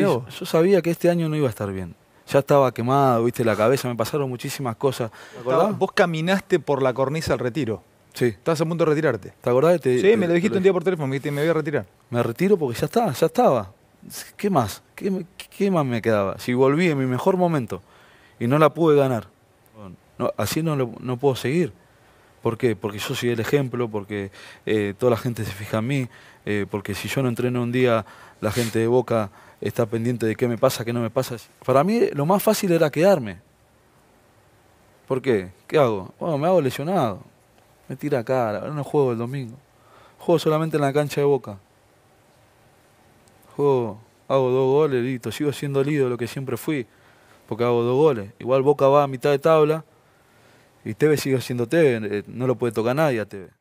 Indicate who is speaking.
Speaker 1: yo sabía que este año no iba a estar bien. Ya estaba quemado, viste, la ah. cabeza, me pasaron muchísimas cosas. Vos caminaste por la cornisa al retiro. Sí. Estabas a punto de retirarte. ¿Te acordás? sí, me lo dijiste un día por teléfono, me dijiste, me voy a retirar. Me retiro porque ya estaba ya estaba. ¿Qué más? ¿Qué, más me quedaba? Si volví en mi mejor momento y no la pude ganar, no, así no, no puedo seguir. ¿Por qué? Porque yo soy el ejemplo, porque eh, toda la gente se fija en mí, eh, porque si yo no entreno un día, la gente de Boca está pendiente de qué me pasa, qué no me pasa. Para mí lo más fácil era quedarme. ¿Por qué? ¿Qué hago? Bueno, me hago lesionado. Me tira cara, ahora no juego el domingo. Juego solamente en la cancha de Boca. Juego, hago dos goles, listo. Sigo siendo lido, lo que siempre fui, porque hago dos goles. Igual Boca va a mitad de tabla y TV sigue siendo TV, eh, no lo puede tocar nadie a TV.